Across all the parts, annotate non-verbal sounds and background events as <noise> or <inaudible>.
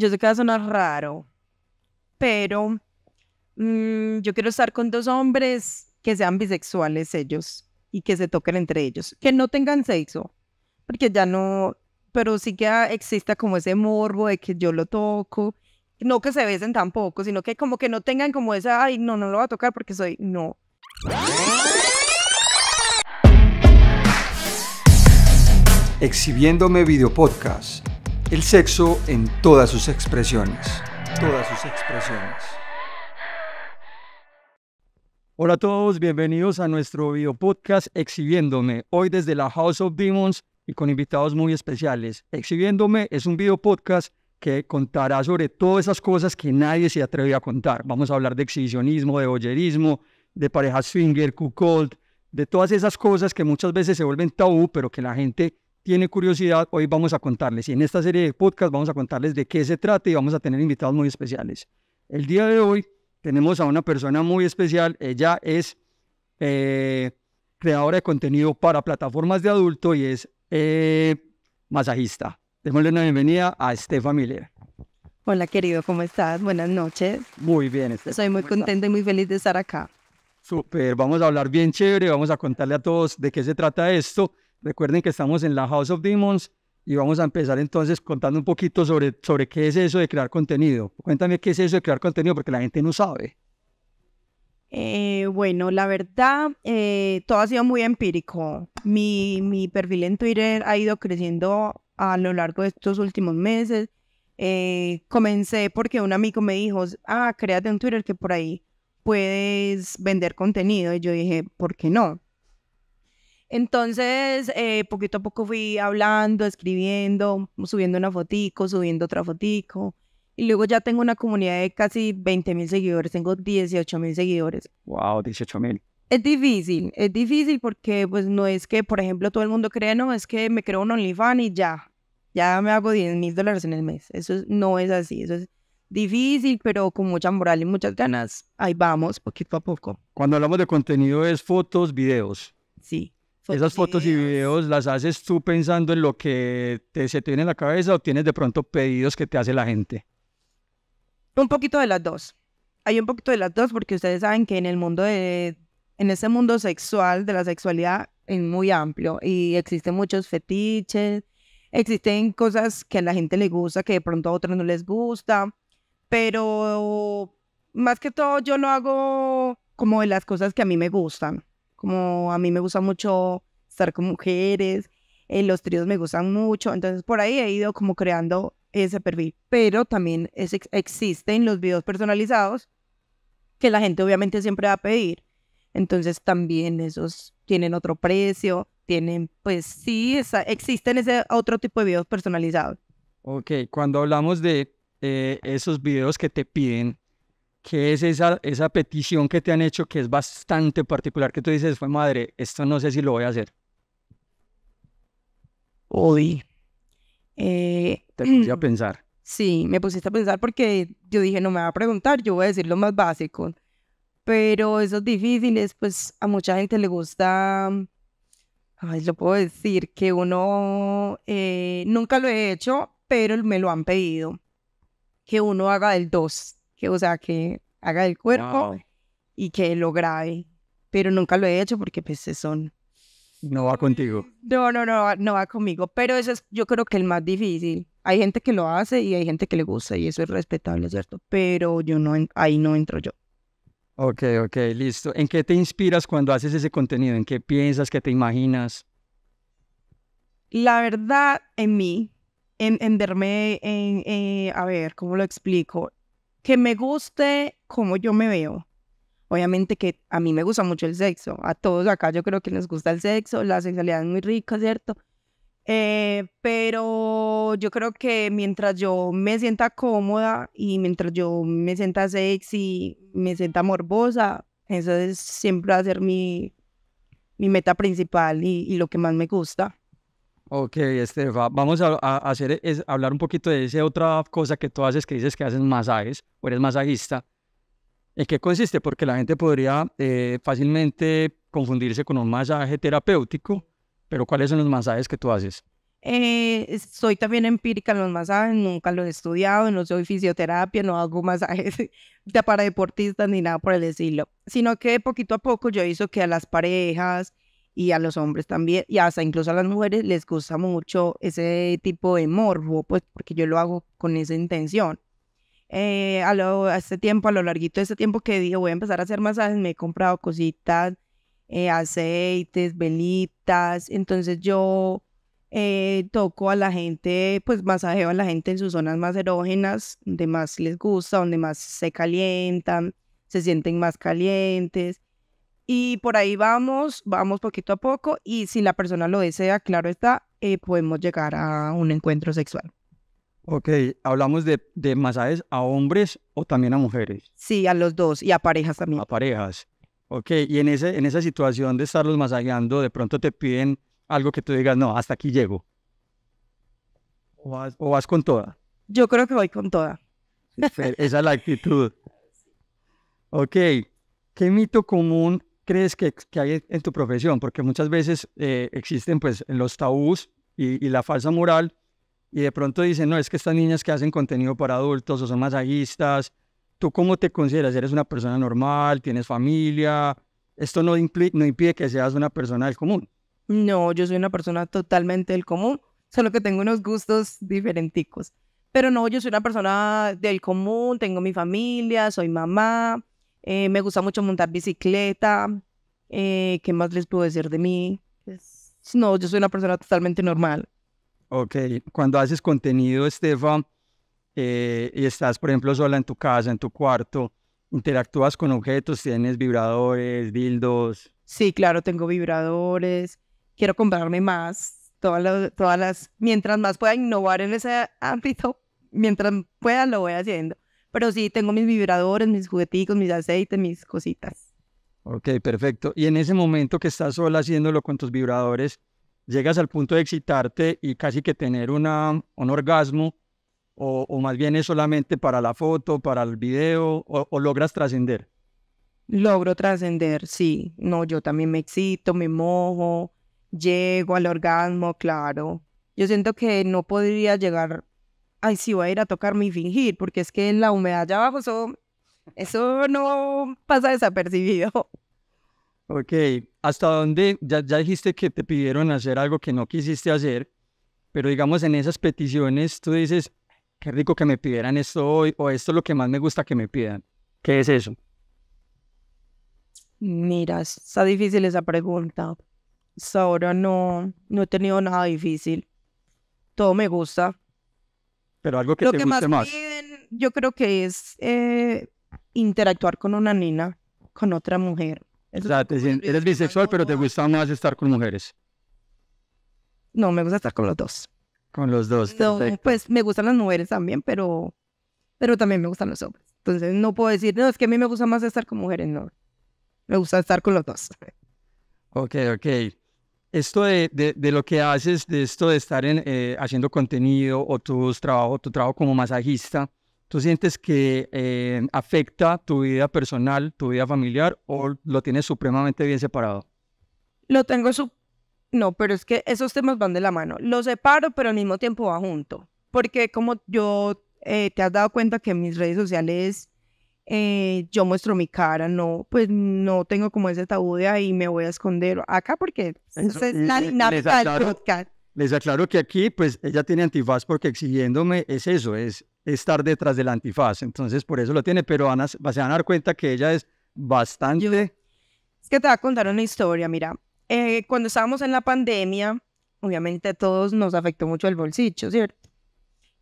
Yo sé que va a sonar raro, pero mm, yo quiero estar con dos hombres que sean bisexuales ellos y que se toquen entre ellos, que no tengan sexo, porque ya no, pero sí que ah, exista como ese morbo de que yo lo toco, no que se besen tampoco, sino que como que no tengan como esa, ay, no, no lo va a tocar porque soy, no. Exhibiéndome video podcast el sexo en todas sus expresiones. Todas sus expresiones. Hola a todos, bienvenidos a nuestro video podcast Exhibiéndome, hoy desde la House of Demons y con invitados muy especiales. Exhibiéndome es un video podcast que contará sobre todas esas cosas que nadie se atreve a contar. Vamos a hablar de exhibicionismo, de boyerismo, de parejas swinger, cuckold, de todas esas cosas que muchas veces se vuelven tabú, pero que la gente tiene curiosidad, hoy vamos a contarles. Y en esta serie de podcast vamos a contarles de qué se trata y vamos a tener invitados muy especiales. El día de hoy tenemos a una persona muy especial. Ella es eh, creadora de contenido para plataformas de adulto y es eh, masajista. Démosle una bienvenida a Estefa Miller. Hola querido, ¿cómo estás? Buenas noches. Muy bien. Estoy Soy muy contenta y muy feliz de estar acá. Súper, vamos a hablar bien chévere, vamos a contarle a todos de qué se trata esto Recuerden que estamos en la House of Demons y vamos a empezar entonces contando un poquito sobre, sobre qué es eso de crear contenido. Cuéntame qué es eso de crear contenido porque la gente no sabe. Eh, bueno, la verdad, eh, todo ha sido muy empírico. Mi, perfil en Twitter ha ido creciendo a lo largo de estos últimos meses. Eh, comencé porque un amigo me dijo, ah, créate un Twitter que por ahí puedes vender contenido. Y yo dije, ¿por qué no? Entonces, eh, poquito a poco fui hablando, escribiendo, subiendo una fotico, subiendo otra fotico. Y luego ya tengo una comunidad de casi 20 mil seguidores, tengo 18 mil seguidores. Wow, 18 mil. Es difícil, es difícil porque pues no es que, por ejemplo, todo el mundo cree, no, es que me creo un OnlyFans y ya, ya me hago 10 mil dólares en el mes. Eso no es así, eso es difícil, pero con mucha moral y muchas ganas, ahí vamos, poquito a poco. Cuando hablamos de contenido es fotos, videos. Sí esas fotos y videos las haces tú pensando en lo que te, se te viene en la cabeza o tienes de pronto pedidos que te hace la gente? Un poquito de las dos. Hay un poquito de las dos porque ustedes saben que en el mundo de, en ese mundo sexual, de la sexualidad, es muy amplio y existen muchos fetiches, existen cosas que a la gente le gusta, que de pronto a otros no les gusta, pero más que todo yo lo hago como de las cosas que a mí me gustan como a mí me gusta mucho estar con mujeres, eh, los tríos me gustan mucho, entonces por ahí he ido como creando ese perfil, pero también existen los videos personalizados que la gente obviamente siempre va a pedir, entonces también esos tienen otro precio, tienen, pues sí, existen ese otro tipo de videos personalizados. Ok, cuando hablamos de eh, esos videos que te piden, que es esa, esa petición que te han hecho que es bastante particular, que tú dices, fue madre, esto no sé si lo voy a hacer? Odi. te eh, puse a <clears throat> pensar. Sí, me pusiste a pensar porque yo dije, no me va a preguntar, yo voy a decir lo más básico. Pero esos difíciles, pues a mucha gente le gusta, ay, lo puedo decir, que uno, eh, nunca lo he hecho, pero me lo han pedido, que uno haga el 2 que, o sea, que haga el cuerpo y que lo grabe. Pero nunca lo he hecho porque pues son... No va contigo. No, no, no, no va conmigo. Pero eso es, yo creo que el más difícil. Hay gente que lo hace y hay gente que le gusta y eso es respetable, ¿cierto? Pero yo no, ahí no entro yo. Ok, ok, listo. ¿En qué te inspiras cuando haces ese contenido? ¿En qué piensas? ¿Qué te imaginas? La verdad, en mí, en, en verme, en, eh, a ver, ¿cómo lo explico? que me guste como yo me veo. Obviamente que a mí me gusta mucho el sexo, a todos acá yo creo que les gusta el sexo, la sexualidad es muy rica, ¿cierto? Eh, pero yo creo que mientras yo me sienta cómoda y mientras yo me sienta sexy, me sienta morbosa, eso es, siempre va a ser mi, meta principal y lo que más me gusta. Ok, Estefa, vamos a, hacer hablar un poquito de esa otra cosa que tú haces, que dices que haces masajes o eres masajista. ¿En qué consiste? Porque la gente podría eh, fácilmente confundirse con un masaje terapéutico, pero ¿cuáles son los masajes que tú haces? Eh, soy también empírica en los masajes, nunca los he estudiado, no soy fisioterapia, no hago <laughs> masajes para deportistas ni nada por el estilo, sino que poquito a poco yo hizo que a las parejas, y a los hombres también, y hasta incluso a las mujeres les gusta mucho ese tipo de morbo, pues porque yo lo hago con esa intención. Eh, a, lo, este tiempo, a lo larguito de este tiempo que digo voy a empezar a hacer masajes, me he comprado cositas, eh, aceites, velitas, entonces yo eh, toco a la gente, pues masajeo a la gente en sus zonas más erógenas, donde más les gusta, donde más se calientan, se sienten más calientes. Y por ahí vamos, vamos poquito a poco y si la persona lo desea, claro está, eh, podemos llegar a un encuentro sexual. Ok, hablamos de, de, masajes a hombres o también a mujeres. Sí, a los dos y a parejas también. A parejas. Ok, y en, ese, en esa situación de estarlos masajeando, de pronto te piden algo que tú digas, no, hasta aquí llego. O vas, o vas con toda. Yo creo que voy con toda. Esa es la actitud. <laughs> Ok, ¿qué mito común crees que, que hay en tu profesión? Porque muchas veces eh, existen pues los tabús y, la falsa moral y de pronto dicen, no, es que estas niñas que hacen contenido para adultos o son masajistas, ¿tú cómo te consideras? ¿Eres una persona normal? ¿Tienes familia? Esto no, no impide que seas una persona del común. No, yo soy una persona totalmente del común, solo que tengo unos gustos diferenticos. Pero no, yo soy una persona del común, tengo mi familia, soy mamá, eh, me gusta mucho montar bicicleta. Eh, ¿Qué más les puedo decir de mí? no, yo soy una persona totalmente normal. Ok, cuando haces contenido, Estefan, eh, y estás, por ejemplo, sola en tu casa, en tu cuarto, interactúas con objetos, tienes vibradores, ¿buildos? Sí, claro, tengo vibradores. Quiero comprarme más. Todas todas mientras más pueda innovar en ese ámbito, mientras pueda lo voy haciendo. Pero sí, tengo mis vibradores, mis jugueticos, mis aceites, mis cositas. Ok, perfecto. Y en ese momento que estás sola haciéndolo con tus vibradores, llegas al punto de excitarte y casi que tener una, un orgasmo, o, o más bien es solamente para la foto, para el video, o logras trascender. Logro trascender, sí. No, yo también me excito, me mojo, llego al orgasmo, claro. Yo siento que no podría llegar ay, sí, voy a ir a tocarme y fingir, porque es que en la humedad allá abajo, eso, no pasa desapercibido. Ok, ¿hasta dónde? Ya, ya dijiste que te pidieron hacer algo que no quisiste hacer, pero digamos en esas peticiones tú dices, qué rico que me pidieran esto hoy, o esto es lo que más me gusta que me pidan. ¿Qué es eso? Mira, está difícil esa pregunta. Hasta ahora no, no he tenido nada difícil. Todo me gusta. Pero algo que te guste más. yo creo que es eh, interactuar con una nena, con otra mujer. o sea, eres bisexual, pero te gusta más estar con mujeres. No, me gusta estar con los dos. Con los dos. No, pues me gustan las mujeres también, pero, pero también me gustan los hombres. Entonces no puedo decir, no, es que a mí me gusta más estar con mujeres, no. Me gusta estar con los dos. Ok, ok esto de, lo que haces, de esto de estar en, eh, haciendo contenido o tus trabajo, tu trabajo como masajista, ¿tú sientes que eh, afecta tu vida personal, tu vida familiar o lo tienes supremamente bien separado? Lo tengo, su no, pero es que esos temas van de la mano. Lo separo, pero al mismo tiempo va junto. Porque como yo, eh, te has dado cuenta que mis redes sociales eh, yo muestro mi cara, no, pues no tengo como ese tabú de ahí me voy a esconder acá porque podcast. Les aclaro que aquí, pues, ella tiene antifaz porque exigiéndome es eso, es estar detrás del antifaz. Entonces, por eso lo tiene, pero van a, se van a dar cuenta que ella es bastante... Es que te voy a contar una historia, mira. Eh, cuando estábamos en la pandemia, obviamente a todos nos afectó mucho el bolsillo, ¿cierto?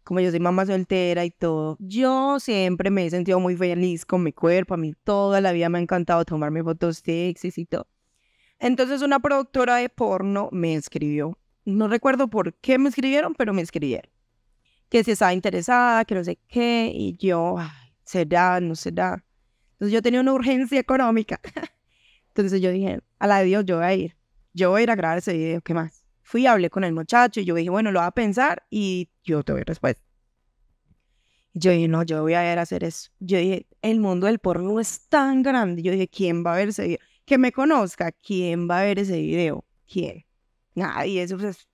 como yo soy mamá soltera y todo, yo siempre me he sentido muy feliz con mi cuerpo, a mí toda la vida me ha encantado tomarme fotos sexys y todo. Entonces una productora de porno me escribió, no recuerdo por qué me escribieron, pero me escribieron, que si estaba interesada, que no sé qué, y yo, ay, será, no será. Entonces yo tenía una urgencia económica. <laughs> Entonces yo dije, a la de Dios, yo voy a ir, yo voy a ir a grabar ese video, ¿qué más? Fui, hablé con el muchacho y yo dije, bueno, lo va a pensar y yo te a respuesta. Yo dije, no, yo voy a ver hacer eso. Yo dije, el mundo del porno es tan grande. Yo dije, ¿quién va a ver ese video? Que me conozca, ¿quién va a ver ese video? ¿Quién? Nadie, eso pues,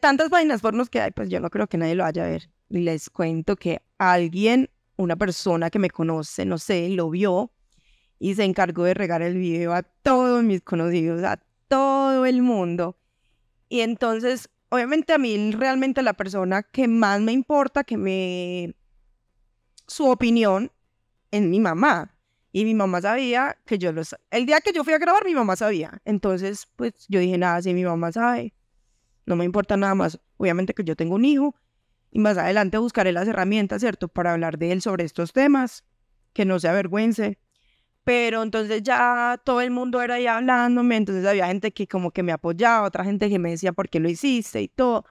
tantas páginas pornos que hay, pues yo no creo que nadie lo vaya a ver. Les cuento que alguien, una persona que me conoce, no sé, lo vio y se encargó de regar el video a todos mis conocidos, a todo el mundo. Y entonces, obviamente a mí realmente la persona que más me importa, que me... su opinión es mi mamá. Y mi mamá sabía que yo los... El día que yo fui a grabar, mi mamá sabía. Entonces, pues yo dije, nada, si mi mamá sabe, no me importa nada más. Obviamente que yo tengo un hijo y más adelante buscaré las herramientas, ¿cierto? Para hablar de él sobre estos temas, que no se avergüence, pero entonces ya todo el mundo era ahí hablándome, entonces había gente que como que me apoyaba, otra gente que me decía por qué lo hiciste y todo.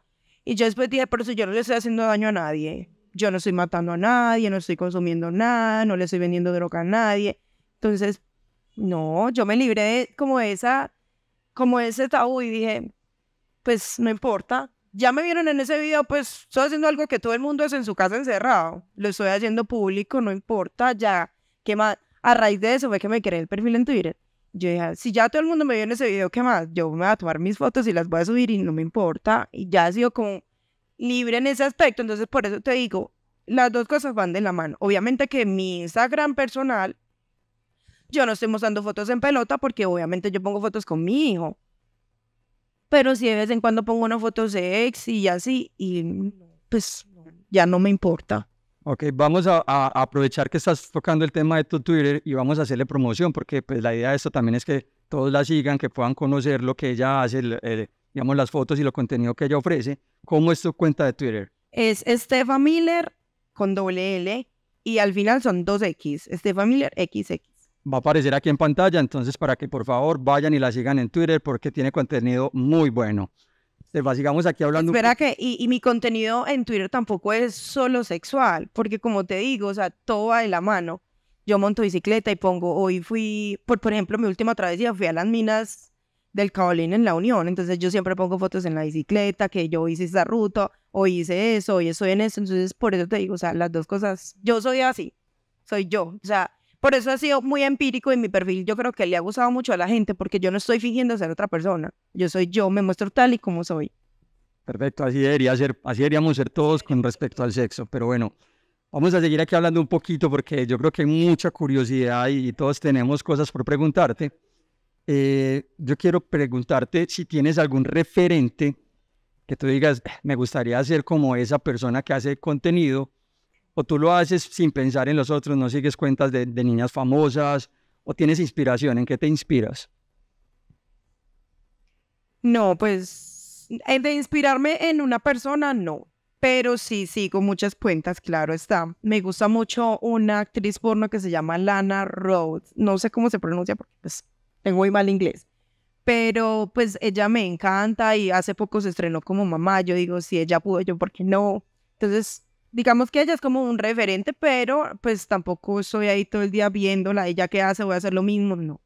Y yo después dije, pero si yo no le estoy haciendo daño a nadie, yo no estoy matando a nadie, no estoy consumiendo nada, no le estoy vendiendo droga a nadie. Entonces, no, yo me libré como esa, como ese tabú y dije, pues no importa. Ya me vieron en ese video, pues estoy haciendo algo que todo el mundo es en su casa encerrado. Lo estoy haciendo público, no importa, ya, ¿qué más? a raíz de eso fue que me creé el perfil en Twitter. Yo dije, ah, si ya todo el mundo me vio en ese video, ¿qué más? Yo me voy a tomar mis fotos y las voy a subir y no me importa. Y ya he sido como libre en ese aspecto. Entonces, por eso te digo, las dos cosas van de la mano. Obviamente que mi Instagram personal, yo no estoy mostrando fotos en pelota porque obviamente yo pongo fotos con mi hijo. Pero si de vez en cuando pongo una foto sexy y así, y pues ya no me importa. Ok, vamos a, aprovechar que estás tocando el tema de tu Twitter y vamos a hacerle promoción, porque pues, la idea de esto también es que todos la sigan, que puedan conocer lo que ella hace, digamos, las fotos y lo contenido que ella ofrece. ¿Cómo es tu cuenta de Twitter? Es Estefa Miller con doble L y al final son dos X, Estefa Miller XX. Va a aparecer aquí en pantalla, entonces para que por favor vayan y la sigan en Twitter porque tiene contenido muy bueno te sigamos aquí hablando. Espera que, y, y, mi contenido en Twitter tampoco es solo sexual, porque como te digo, o sea, todo va de la mano. Yo monto bicicleta y pongo, hoy fui, por, por ejemplo, mi última travesía fui a las minas del Caolín en La Unión, entonces yo siempre pongo fotos en la bicicleta, que yo hice esa ruta, o hice eso, hoy estoy en eso, entonces por eso te digo, o sea, las dos cosas, yo soy así, soy yo, o sea, por eso ha sido muy empírico en mi perfil. Yo creo que le ha gustado mucho a la gente porque yo no estoy fingiendo ser otra persona. Yo soy yo, me muestro tal y como soy. Perfecto, así debería ser, así deberíamos ser todos con respecto al sexo. Pero bueno, vamos a seguir aquí hablando un poquito porque yo creo que hay mucha curiosidad y todos tenemos cosas por preguntarte. Eh, yo quiero preguntarte si tienes algún referente que tú digas, eh, me gustaría ser como esa persona que hace contenido o tú lo haces sin pensar en los otros, no sigues cuentas de, niñas famosas, o tienes inspiración, ¿en qué te inspiras? No, pues de inspirarme en una persona, no. Pero sí sigo muchas cuentas, claro está. Me gusta mucho una actriz porno que se llama Lana Rhodes. No sé cómo se pronuncia porque pues, tengo muy mal inglés. Pero pues ella me encanta y hace poco se estrenó como mamá. Yo digo, si ella pudo, yo por qué no. Entonces digamos que ella es como un referente, pero pues tampoco estoy ahí todo el día viéndola, ella qué hace, voy a hacer lo mismo, no.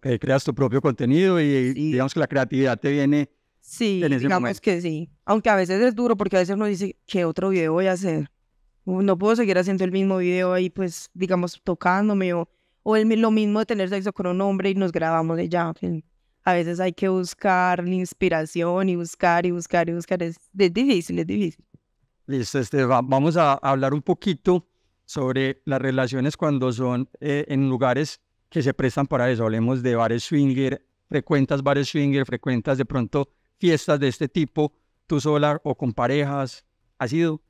creas tu propio contenido y digamos que la creatividad te viene. Sí, en digamos que sí. Aunque a veces es duro porque a veces uno dice, ¿qué otro video voy a hacer? No puedo seguir haciendo el mismo video ahí, pues, digamos, tocándome o, el, lo mismo de tener sexo con un hombre y nos grabamos de ya. A veces hay que buscar la inspiración y buscar y buscar y buscar. es difícil, es difícil. Listo, Esteban. Vamos a hablar un poquito sobre las relaciones cuando son eh, en lugares que se prestan para eso. Hablemos de bares swinger, frecuentas bares swinger, frecuentas de pronto fiestas de este tipo, tú sola o con parejas. ¿Has ido?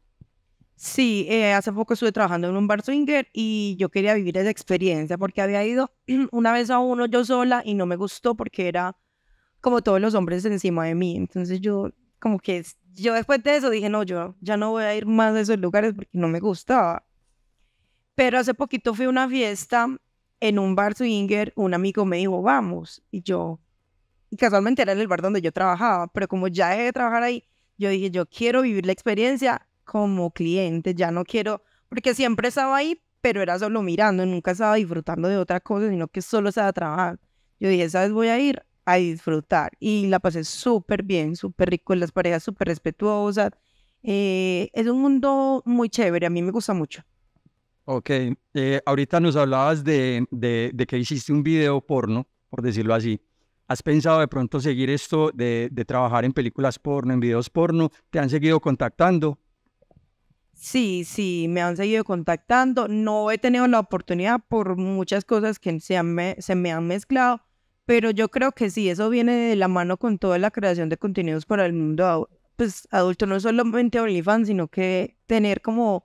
Sí, eh, hace poco estuve trabajando en un bar swinger y yo quería vivir esa experiencia porque había ido <clears throat> una vez a uno yo sola y no me gustó porque era como todos los hombres encima de mí. Entonces yo como que yo después de eso dije, no, yo ya no voy a ir más a esos lugares porque no me gustaba. Pero hace poquito fui a una fiesta en un bar swinger, un amigo me dijo, vamos, y yo, y casualmente era en el bar donde yo trabajaba, pero como ya dejé de trabajar ahí, yo dije, yo quiero vivir la experiencia como cliente, ya no quiero, porque siempre estaba ahí, pero era solo mirando, nunca estaba disfrutando de otra cosa, sino que solo estaba trabajando. Yo dije, ¿sabes? Voy a ir a disfrutar. Y la pasé súper bien, súper rico, las parejas súper respetuosas. Eh, es un mundo muy chévere, a mí me gusta mucho. Ok, eh, ahorita nos hablabas de, de, que hiciste un video porno, por decirlo así. ¿Has pensado de pronto seguir esto de, de trabajar en películas porno, en videos porno? ¿Te han seguido contactando? Sí, sí, me han seguido contactando. No he tenido la oportunidad por muchas cosas que se, me, se me han mezclado, pero yo creo que sí, eso viene de la mano con toda la creación de contenidos para el mundo pues, adulto, no solamente OnlyFans, sino que tener como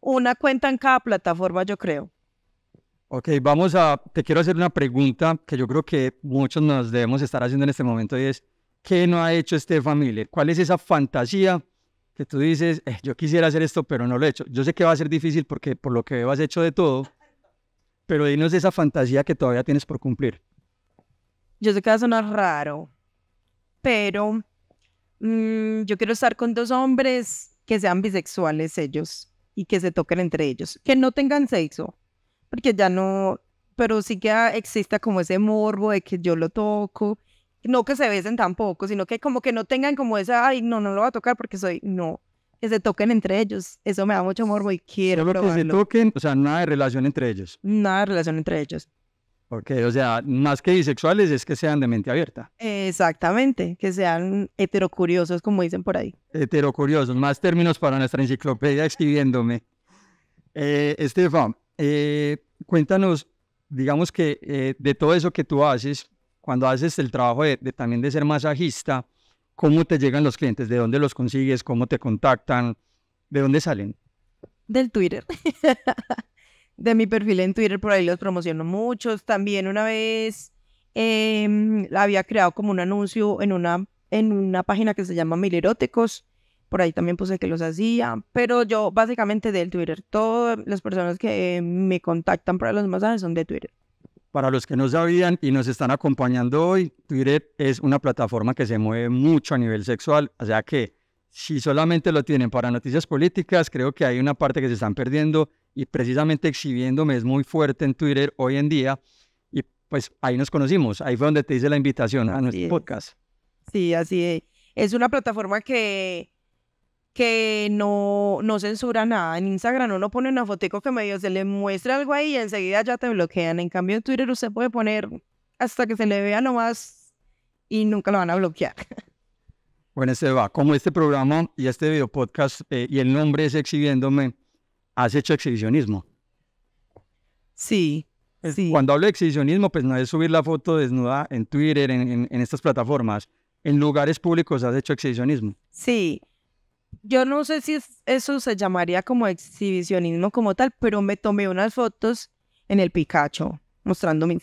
una cuenta en cada plataforma, yo creo. Ok, vamos a, te quiero hacer una pregunta que yo creo que muchos nos debemos estar haciendo en este momento y es, ¿qué no ha hecho este familiar? ¿Cuál es esa fantasía que tú dices, eh, yo quisiera hacer esto, pero no lo he hecho? Yo sé que va a ser difícil porque por lo que veo has hecho de todo, pero dinos esa fantasía que todavía tienes por cumplir. Yo sé que va a sonar raro, pero mm, yo quiero estar con dos hombres que sean bisexuales ellos y que se toquen entre ellos, que no tengan sexo, porque ya no, pero sí que ah, exista como ese morbo de que yo lo toco, no que se besen tampoco, sino que como que no tengan como esa, ay, no, no lo va a tocar porque soy, no, que se toquen entre ellos, eso me da mucho morbo y quiero que se toquen, o sea, nada de relación entre ellos. Nada de relación entre ellos. Porque, o sea, más que bisexuales es que sean de mente abierta. Exactamente, que sean heterocuriosos, como dicen por ahí. Heterocuriosos, más términos para nuestra enciclopedia escribiéndome. Eh, Estefan, eh, cuéntanos, digamos que eh, de todo eso que tú haces, cuando haces el trabajo de, también de ser masajista, ¿cómo te llegan los clientes? ¿De dónde los consigues? ¿Cómo te contactan? ¿De dónde salen? Del Twitter. <laughs> de mi perfil en Twitter, por ahí los promociono muchos. También una vez em, había creado como un anuncio en una, en una página que se llama Mil Eróticos. Por ahí también puse que los hacía, pero yo básicamente del Twitter, todas las personas que me contactan para los masajes son de Twitter. Para los que no sabían y nos están acompañando hoy, Twitter es una plataforma que se mueve mucho a nivel sexual, o sea que si solamente lo tienen para noticias políticas, creo que hay una parte que se están perdiendo y precisamente exhibiéndome es muy fuerte en Twitter hoy en día. Y pues ahí nos conocimos, ahí fue donde te hice la invitación a nuestro podcast. Sí, así es. Es una plataforma que, que no, no censura nada. En Instagram uno pone una fotico que medio se le muestra algo ahí y enseguida ya te bloquean. En cambio en Twitter usted puede poner hasta que se le vea nomás y nunca lo van a bloquear. <laughs> Bueno, se Como este programa y este video eh, y el nombre es Exhibiéndome, has hecho exhibicionismo. Sí, sí. Cuando hablo de exhibicionismo, pues no es subir la foto desnuda en Twitter, en, estas plataformas. En lugares públicos has hecho exhibicionismo. Sí, yo no sé si eso se llamaría como exhibicionismo como tal, pero me tomé unas fotos en el Pikachu mostrando mis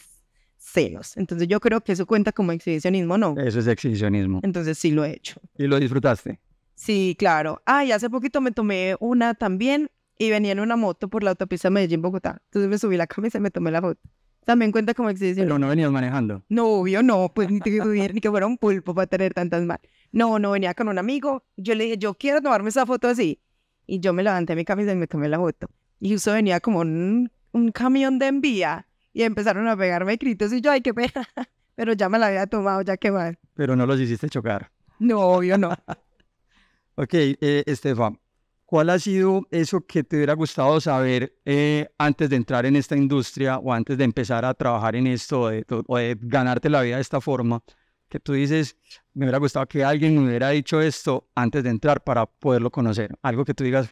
celos. Entonces yo creo que eso cuenta como exhibicionismo, ¿no? Eso es exhibicionismo. Entonces sí lo he hecho. ¿Y lo disfrutaste? Sí, claro. Ah, y hace poquito me tomé una también y venía en una moto por la autopista Medellín-Bogotá. Entonces me subí la camisa y me tomé la foto. También cuenta como exhibición. Pero no venías manejando. No, obvio, no. Pues ni que, <laughs> ni que fuera un pulpo para tener tantas mal. No, no, venía con un amigo. Yo le dije, yo quiero tomarme esa foto así. Y yo me levanté mi camisa y me tomé la foto. Y justo venía como un, un camión de envía. Y empezaron a pegarme gritos y yo, ay, qué pena. <laughs> Pero ya me la había tomado, ya qué mal. Pero no los hiciste chocar. No, obvio no. <laughs> ok, eh, Estefan, ¿Cuál ha sido eso que te hubiera gustado saber eh, antes de entrar en esta industria o antes de empezar a trabajar en esto o de, ganarte la vida de esta forma? Que tú dices, me hubiera gustado que alguien me hubiera dicho esto antes de entrar para poderlo conocer. Algo que tú digas,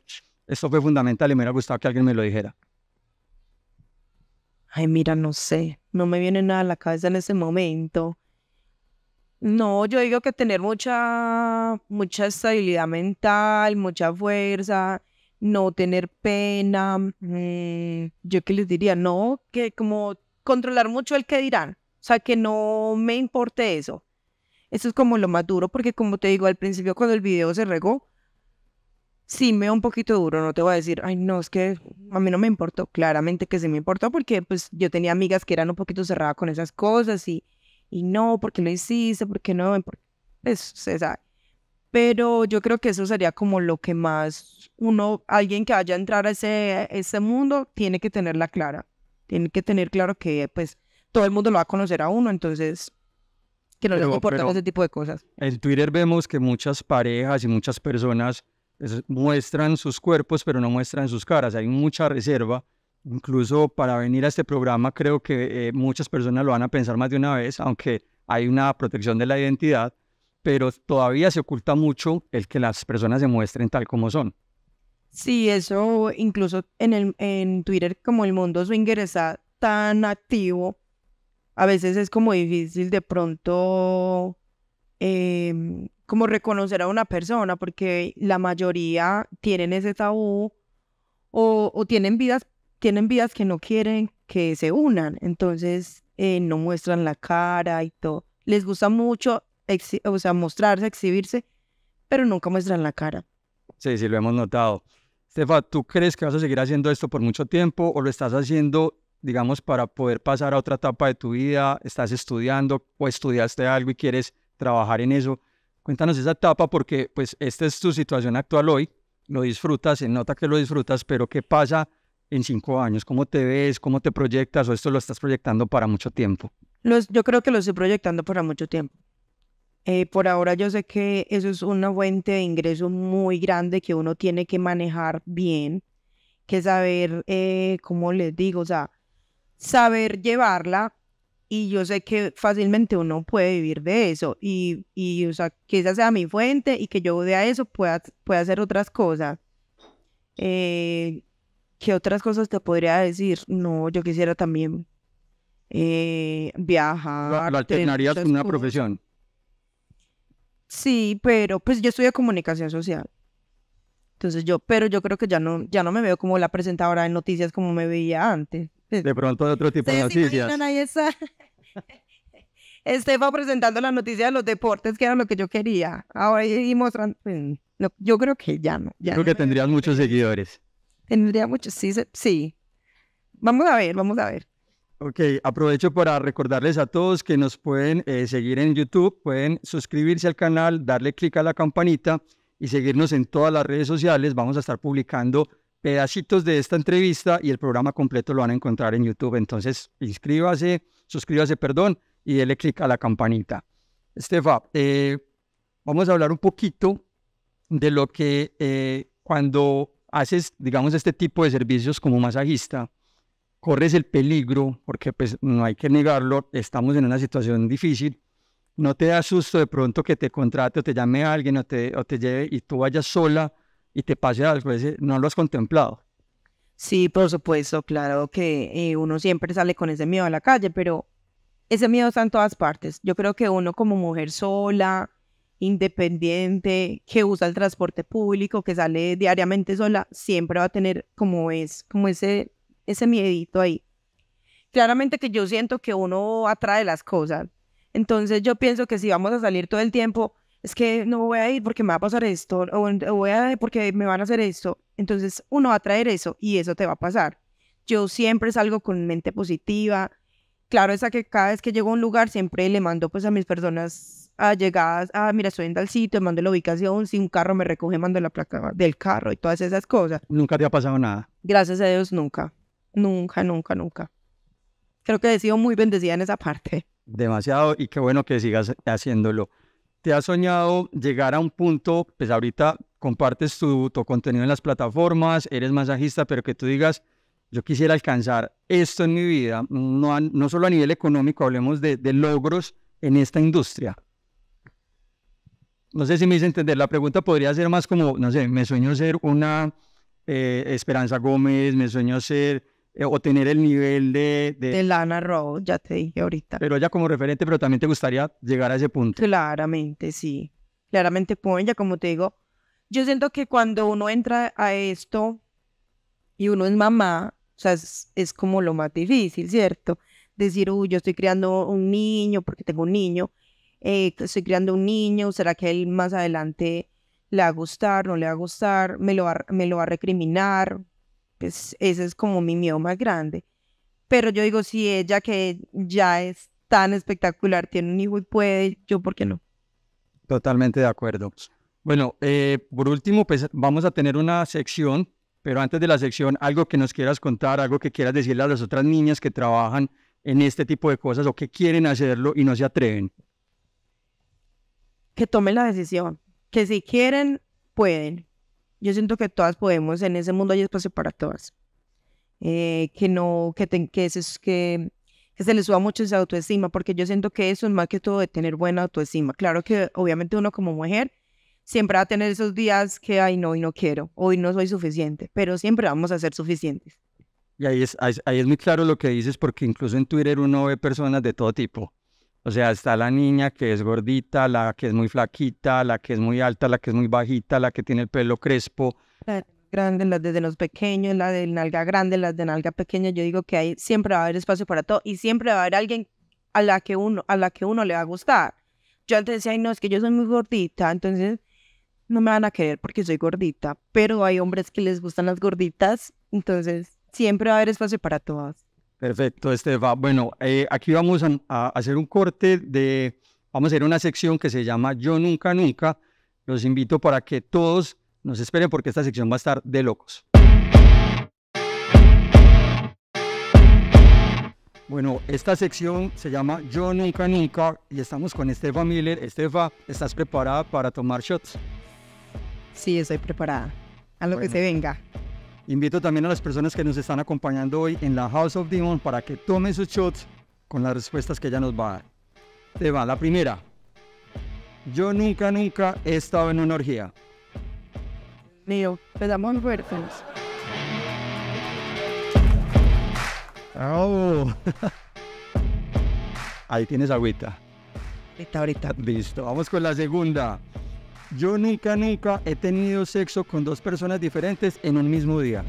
esto fue fundamental y me hubiera gustado que alguien me lo dijera. Ay, mira, no sé, no me viene nada a la cabeza en ese momento. No, yo digo que tener mucha, mucha estabilidad mental, mucha fuerza, no tener pena. Mm, yo qué les diría, no, que como controlar mucho el que dirán. O sea, que no me importe eso. Eso es como lo más duro, porque como te digo al principio, cuando el video se regó, sí me da un poquito duro. No te voy a decir, ay, no, es que a mí no me importó. Claramente que sí me importó, porque pues yo tenía amigas que eran un poquito cerradas con esas cosas y y no, porque lo hiciste, porque no, pues se sabe. Pero yo creo que eso sería como lo que más uno, alguien que vaya a entrar a ese, ese mundo, tiene que tenerla clara. Tiene que tener claro que pues todo el mundo lo va a conocer a uno, entonces que no le importan ese tipo de cosas. En Twitter vemos que muchas parejas y muchas personas pues, muestran sus cuerpos, pero no muestran sus caras. Hay mucha reserva Incluso para venir a este programa creo que eh, muchas personas lo van a pensar más de una vez, aunque hay una protección de la identidad, pero todavía se oculta mucho el que las personas se muestren tal como son. Sí, eso incluso en, en Twitter como el mundo swinger está tan activo, a veces es como difícil de pronto em, como reconocer a una persona porque la mayoría tienen ese tabú o, o tienen vidas tienen vidas que no quieren que se unan, entonces eh, no muestran la cara y todo. Les gusta mucho, o sea, mostrarse, exhibirse, pero nunca muestran la cara. Sí, sí, lo hemos notado. Estefa, ¿tú crees que vas a seguir haciendo esto por mucho tiempo o lo estás haciendo, digamos, para poder pasar a otra etapa de tu vida? ¿Estás estudiando o estudiaste algo y quieres trabajar en eso? Cuéntanos esa etapa porque pues esta es tu situación actual hoy, lo disfrutas, se nota que lo disfrutas, pero ¿qué pasa en cinco años? ¿Cómo te ves? ¿Cómo te proyectas? ¿O esto lo estás proyectando para mucho tiempo? yo creo que lo estoy proyectando para mucho tiempo. Eh, por ahora yo sé que eso es una fuente de ingreso muy grande que uno tiene que manejar bien, que saber, eh, ¿cómo les digo? O sea, saber llevarla y yo sé que fácilmente uno puede vivir de eso y, y o sea, que esa sea mi fuente y que yo de a eso pueda, pueda hacer otras cosas. Eh, ¿Qué otras cosas te podría decir? No, yo quisiera también eh, viajar. ¿Lo, alternarías con una profesión? Sí, pero pues yo estudié comunicación social. Entonces yo, pero yo creo que ya no, ya no me veo como la presentadora de noticias como me veía antes. De pronto de otro tipo de noticias. Ahí esa... <laughs> Estefa presentando la noticia de los deportes, que era lo que yo quería. Ahora y mostrando. Pues, yo creo que ya no. creo que tendrías muchos seguidores. ¿Tendría mucho? Sí, sí. Vamos a ver, vamos a ver. Ok, aprovecho para recordarles a todos que nos pueden eh, seguir en YouTube, pueden suscribirse al canal, darle clic a la campanita y seguirnos en todas las redes sociales. Vamos a estar publicando pedacitos de esta entrevista y el programa completo lo van a encontrar en YouTube. Entonces, inscríbase, suscríbase, perdón, y denle clic a la campanita. Estefa, eh, vamos a hablar un poquito de lo que eh, cuando haces, digamos, este tipo de servicios como masajista, corres el peligro, porque pues no hay que negarlo, estamos en una situación difícil, no te da susto de pronto que te contrate o te llame alguien o te, te lleve y tú vayas sola y te pase algo, ese no lo has contemplado. Sí, por supuesto, claro que eh, uno siempre sale con ese miedo a la calle, pero ese miedo está en todas partes. Yo creo que uno como mujer sola, independiente, que usa el transporte público, que sale diariamente sola, siempre va a tener como es, como ese, ese miedito ahí. Claramente que yo siento que uno atrae las cosas. Entonces yo pienso que si vamos a salir todo el tiempo, es que no voy a ir porque me va a pasar esto, o, voy a ir porque me van a hacer esto. Entonces uno va a traer eso y eso te va a pasar. Yo siempre salgo con mente positiva. Claro, esa que cada vez que llego a un lugar siempre le mando pues a mis personas Ah, llegadas, ah, mira, estoy en tal sitio, mando la ubicación, si un carro me recoge, mando la placa del carro y todas esas cosas. Nunca te ha pasado nada. Gracias a Dios, nunca. Nunca, nunca, nunca. Creo que he sido muy bendecida en esa parte. Demasiado y qué bueno que sigas haciéndolo. ¿Te has soñado llegar a un punto, pues ahorita compartes tu, contenido en las plataformas, eres masajista, pero que tú digas, yo quisiera alcanzar esto en mi vida, no, no solo a nivel económico, hablemos de, de logros en esta industria no sé si me hice entender, la pregunta podría ser más como, no sé, me sueño ser una eh, Esperanza Gómez, me sueño ser obtener eh, o tener el nivel de, de... Lana Rose, ya te dije ahorita. Pero ella como referente, pero también te gustaría llegar a ese punto. Claramente, sí. Claramente pues ella, como te digo, yo siento que cuando uno entra a esto y uno es mamá, o sea, es, es como lo más difícil, ¿cierto? Decir, uy, yo estoy criando un niño porque tengo un niño eh, estoy criando un niño, será que él más adelante le va a gustar, no le va a gustar, me lo va, a recriminar. Pues ese es como mi miedo más grande. Pero yo digo, si ella que ya es tan espectacular tiene un hijo y puede, yo por qué no. Totalmente de acuerdo. Bueno, eh, por último, pues vamos a tener una sección, pero antes de la sección, algo que nos quieras contar, algo que quieras decirle a las otras niñas que trabajan en este tipo de cosas o que quieren hacerlo y no se atreven que tomen la decisión, que si quieren, pueden. Yo siento que todas podemos, en ese mundo hay espacio para todas. Eh, que no, que, que, se, que, que, se les suba mucho esa autoestima, porque yo siento que eso es más que todo de tener buena autoestima. Claro que obviamente uno como mujer siempre va a tener esos días que, ay, no, y no quiero, hoy no soy suficiente, pero siempre vamos a ser suficientes. Y ahí es, ahí es muy claro lo que dices, porque incluso en Twitter uno ve personas de todo tipo o sea, está la niña que es gordita, la que es muy flaquita, la que es muy alta, la que es muy bajita, la que tiene el pelo crespo. La grande, las de los pequeños, la de nalga grande, las de nalga pequeña. Yo digo que hay siempre va a haber espacio para todo y siempre va a haber alguien a la que uno, a la que uno le va a gustar. Yo antes decía, no, es que yo soy muy gordita, entonces no me van a querer porque soy gordita. Pero hay hombres que les gustan las gorditas, entonces siempre va a haber espacio para todas. Perfecto, Estefa. Bueno, eh, aquí vamos a, hacer un corte de, vamos a hacer una sección que se llama Yo Nunca Nunca. Los invito para que todos nos esperen porque esta sección va a estar de locos. Bueno, esta sección se llama Yo Nunca Nunca y estamos con Estefa Miller. Estefa, ¿estás preparada para tomar shots? Sí, estoy preparada. A lo que se venga. Invito también a las personas que nos están acompañando hoy en la House of Demon para que tomen sus shots con las respuestas que ella nos va a dar. Te va, la primera. Yo nunca, nunca he estado en una orgía. Neo, pedamos huérfanos. Oh. Ahí tienes agüita. Ahorita, ahorita. Listo, vamos con la segunda. Yo nunca, nunca he tenido sexo con dos personas diferentes en un mismo día.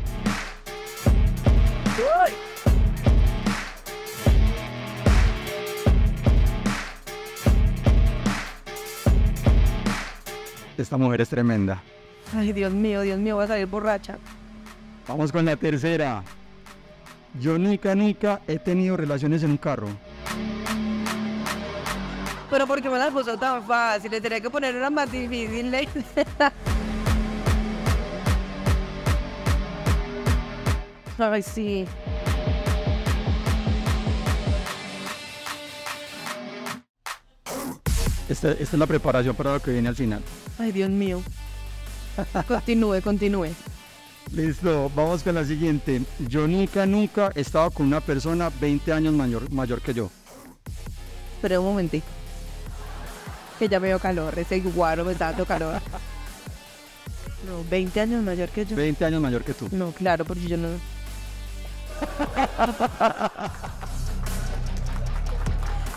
Esta mujer es tremenda. Ay, Dios mío, Dios mío, voy a salir borracha. Vamos con la tercera. Yo nunca, nunca he tenido relaciones en un carro pero porque me la puso tan fácil, le tenía que poner una más difícil. <laughs> Ay, sí. Esta, es la preparación para lo que viene al final. Ay, Dios mío. Continúe, continúe. Listo, vamos con la siguiente. Yo nunca, nunca he estado con una persona 20 años mayor, mayor que yo. Pero un momentito que ya me dio calor, ese guaro me está dando calor. No, 20 años mayor que yo. 20 años mayor que tú. No, claro, porque yo no... <laughs>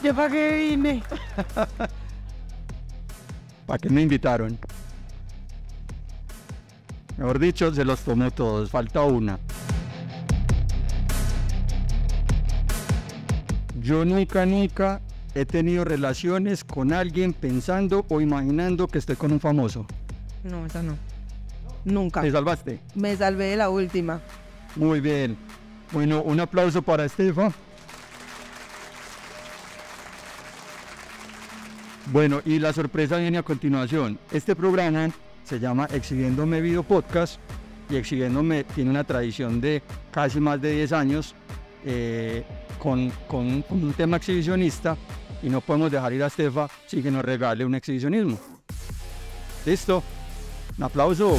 ¿Yo para qué vine? <laughs> ¿Para qué me invitaron? Mejor dicho, se los tomé todos, falta una. Yo nunca, nunca he tenido relaciones con alguien pensando o imaginando que esté con un famoso. No, esa no. Nunca. Me salvaste? Me salvé de la última. Muy bien. Bueno, un aplauso para Estefa. Bueno, y la sorpresa viene a continuación. Este programa se llama Exhibiéndome Video Podcast y Exhibiéndome tiene una tradición de casi más de 10 años. Eh, con, un tema exhibicionista y no podemos dejar ir a Estefa sin que nos regale un exhibicionismo. ¿Listo? Un aplauso.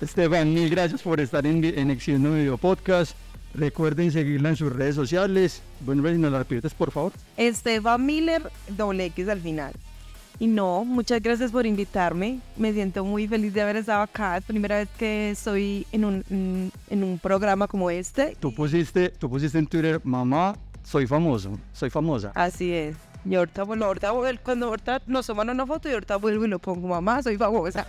Esteban, mil gracias por estar en, Exhibiendo Video Podcast. Recuerden seguirla en sus redes sociales. Bueno, nos la repites, por favor. Esteban Miller, doble X al final. Y no, muchas gracias por invitarme. Me siento muy feliz de haber estado acá. Es la primera vez que estoy en un, en un programa como este. Tú pusiste, tú pusiste en Twitter, mamá, soy famoso, soy famosa. Así es. Y ahorita, bueno, ahorita cuando ahorita nos toman una foto y ahorita vuelvo y lo pongo, mamá, soy famosa.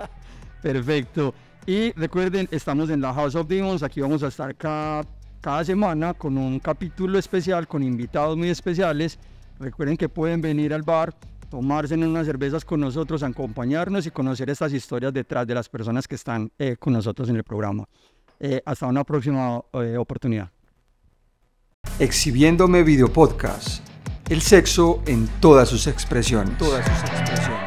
<laughs> Perfecto. Y recuerden, estamos en la House of Demons. Aquí vamos a estar cada, cada semana con un capítulo especial, con invitados muy especiales. Recuerden que pueden venir al bar tomarse en unas cervezas con nosotros, acompañarnos y conocer estas historias detrás de las personas que están eh, con nosotros en el programa. Eh, hasta una próxima eh, oportunidad. Exhibiéndome Video Podcast. El sexo en todas sus expresiones. En todas sus expresiones.